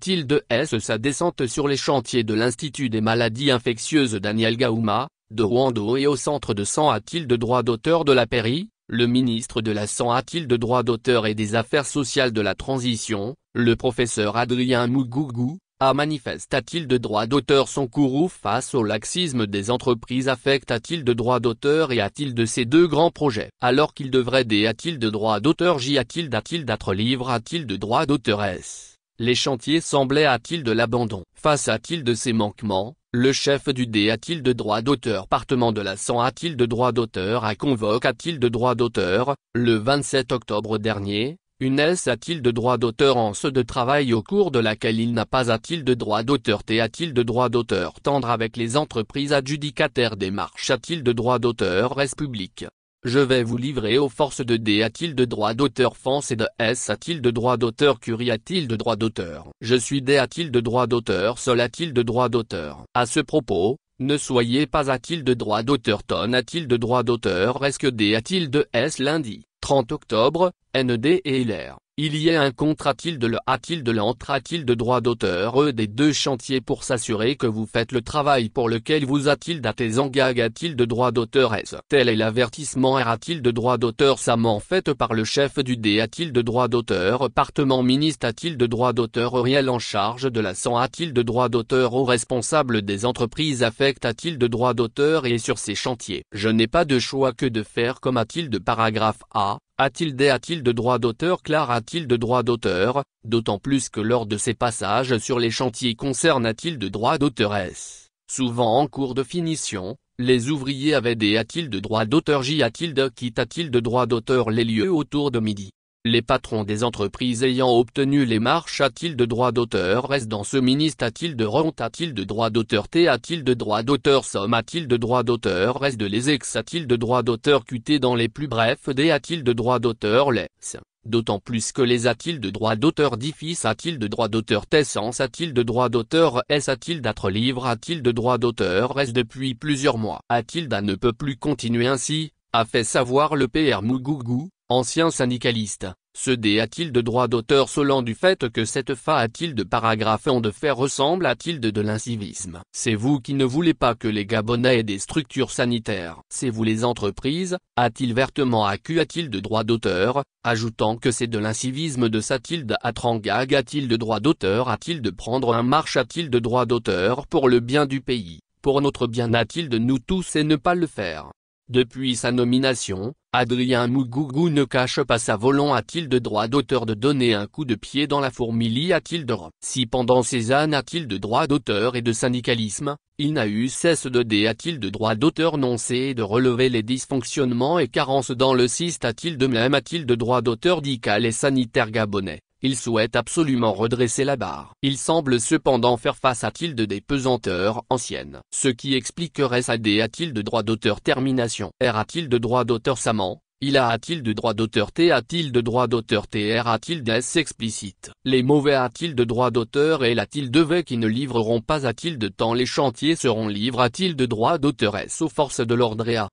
t il de S sa descente sur les chantiers de l'Institut des maladies infectieuses Daniel Gaouma, de Rwando et au centre de sang a-t-il de droit d'auteur de la Péri, le ministre de la sang a-t-il de droit d'auteur et des affaires sociales de la transition, le professeur Adrien Mougougou, a manifeste-t-il de droit d'auteur son courroux face au laxisme des entreprises affecte-t-il de droit d'auteur et a-t-il de ces deux grands projets alors qu'il devrait des a-t-il de droit d'auteur j a-t-il d'a-t-il d'être livre a-t-il de droit d'auteur s les chantiers semblaient à-t-il de l'abandon. Face à-t-il de ces manquements, le chef du D a-t-il de droit d'auteur Partement de la sang a-t-il de droit d'auteur A convoque a-t-il de droit d'auteur Le 27 octobre dernier, une S a-t-il de droit d'auteur en ce de travail au cours de laquelle il n'a pas a-t-il de droit d'auteur T a-t-il de droit d'auteur Tendre avec les entreprises adjudicataires des marches a-t-il de droit d'auteur Reste public je vais vous livrer aux forces de D a-t-il de droit d'auteur France et de S a-t-il de droit d'auteur Curie a-t-il de droit d'auteur Je suis D a-t-il de droit d'auteur Sol a-t-il de droit d'auteur À ce propos, ne soyez pas a-t-il de droit d'auteur Ton a-t-il de droit d'auteur Est-ce que D a-t-il de S lundi 30 octobre, ND et Hilaire il y a un contrat de le a t il de droit d'auteur E des deux chantiers pour s'assurer que vous faites le travail pour lequel vous a il il daté, il a de droit d'auteur S. Tel est l'avertissement t a de droit d'auteur sament fait par le chef du D a t il de droit d'auteur Partement ministre a t il de droit d'auteur Riel en charge de la sang a t il de droit d'auteur au responsable des entreprises affecte a t il de droit d'auteur et sur ces chantiers. Je n'ai pas de choix que de faire comme a t il de paragraphe A, a-t-il des a-t-il de droit d'auteur Clara a-t-il de droit d'auteur, d'autant plus que lors de ses passages sur les chantiers concerne a-t-il de droit d'auteuresse Souvent en cours de finition, les ouvriers avaient des a-t-il de droit d'auteur J a-t-il de quitte a-t-il de droit d'auteur Les lieux autour de midi les patrons des entreprises ayant obtenu les marches a-t-il de droit d'auteur S dans ce ministre a-t-il de rente a-t-il de droit d'auteur T a-t-il de droit d'auteur Somme a-t-il de droit d'auteur S de les ex a-t-il de droit d'auteur QT dans les plus brefs D a-t-il de droit d'auteur Les D'autant plus que les a-t-il de droit d'auteur Difficile a-t-il de droit d'auteur T sens a-t-il de droit d'auteur S a-t-il d'être livre a-t-il de droit d'auteur S depuis plusieurs mois a-t-il d'un ne peut plus continuer ainsi a fait savoir le PR Mougougou, Ancien syndicaliste, ce dé a-t-il de droit d'auteur selon du fait que cette fa a-t-il de paragraphe en de fait ressemble à-t-il de l'incivisme C'est vous qui ne voulez pas que les Gabonais aient des structures sanitaires. C'est vous les entreprises, a-t-il vertement accu a-t-il de droit d'auteur, ajoutant que c'est de l'incivisme de Satilde à Trangag a-t-il de droit d'auteur a-t-il de prendre un marche a-t-il de droit d'auteur pour le bien du pays, pour notre bien a-t-il de nous tous et ne pas le faire depuis sa nomination, Adrien Mougougou ne cache pas sa volonté a-t-il de droit d'auteur de donner un coup de pied dans la fourmili a-t-il de Si pendant ces années a-t-il de droit d'auteur et de syndicalisme, il n'a eu cesse de dé a-t-il de droit d'auteur non et de relever les dysfonctionnements et carences dans le système a-t-il de même a-t-il de droit d'auteur dical et sanitaire gabonais il souhaite absolument redresser la barre. Il semble cependant faire face à tilde des pesanteurs anciennes. Ce qui expliquerait sa D à de droit d'auteur termination. R à de droit d'auteur samant. Il a t il de droit d'auteur T a-t-il de droit d'auteur TR a-t-il S explicite Les mauvais a-t-il de droit d'auteur et la-t-il de qui ne livreront pas à t il de temps Les chantiers seront livres a-t-il de droit d'auteur S aux forces de l'ordre et A.